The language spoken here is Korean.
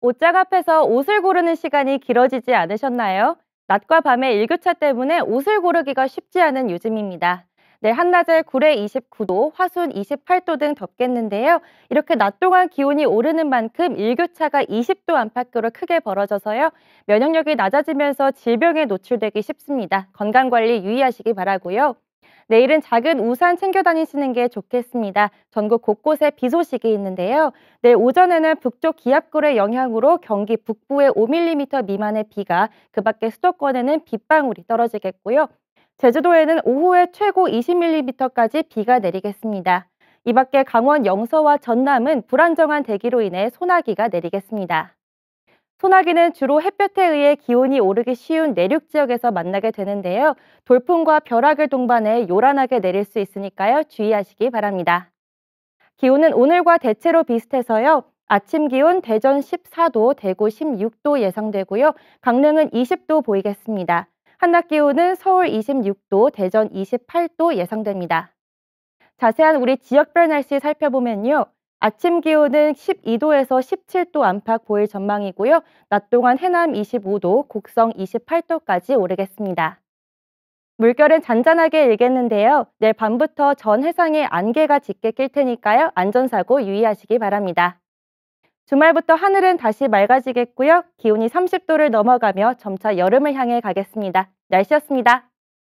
옷장 앞에서 옷을 고르는 시간이 길어지지 않으셨나요? 낮과 밤의 일교차 때문에 옷을 고르기가 쉽지 않은 요즘입니다. 내일 한낮에 구례 29도, 화순 28도 등 덥겠는데요. 이렇게 낮 동안 기온이 오르는 만큼 일교차가 20도 안팎으로 크게 벌어져서요. 면역력이 낮아지면서 질병에 노출되기 쉽습니다. 건강관리 유의하시기 바라고요. 내일은 작은 우산 챙겨 다니시는 게 좋겠습니다. 전국 곳곳에 비 소식이 있는데요. 내일 오전에는 북쪽 기압골의 영향으로 경기 북부에 5mm 미만의 비가 그 밖에 수도권에는 빗방울이 떨어지겠고요. 제주도에는 오후에 최고 20mm까지 비가 내리겠습니다. 이 밖에 강원 영서와 전남은 불안정한 대기로 인해 소나기가 내리겠습니다. 소나기는 주로 햇볕에 의해 기온이 오르기 쉬운 내륙 지역에서 만나게 되는데요. 돌풍과 벼락을 동반해 요란하게 내릴 수 있으니까요. 주의하시기 바랍니다. 기온은 오늘과 대체로 비슷해서요. 아침 기온 대전 14도, 대구 16도 예상되고요. 강릉은 20도 보이겠습니다. 한낮 기온은 서울 26도, 대전 28도 예상됩니다. 자세한 우리 지역별 날씨 살펴보면요. 아침 기온은 12도에서 17도 안팎 보일 전망이고요. 낮 동안 해남 25도, 곡성 28도까지 오르겠습니다. 물결은 잔잔하게 일겠는데요. 내일 밤부터 전 해상에 안개가 짙게 낄 테니까요. 안전사고 유의하시기 바랍니다. 주말부터 하늘은 다시 맑아지겠고요. 기온이 30도를 넘어가며 점차 여름을 향해 가겠습니다. 날씨였습니다.